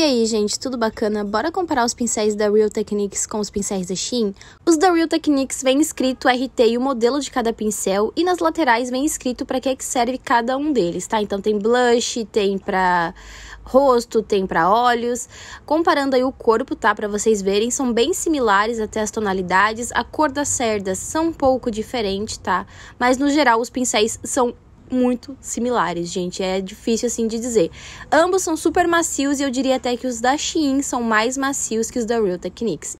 E aí, gente, tudo bacana? Bora comparar os pincéis da Real Techniques com os pincéis da Shein? Os da Real Techniques vem escrito RT e o modelo de cada pincel, e nas laterais vem escrito para que é que serve cada um deles, tá? Então tem blush, tem para rosto, tem para olhos. Comparando aí o corpo, tá? Para vocês verem, são bem similares até as tonalidades. A cor das cerdas são um pouco diferente, tá? Mas no geral os pincéis são muito similares, gente. É difícil assim de dizer. Ambos são super macios e eu diria até que os da Shein são mais macios que os da Real Techniques.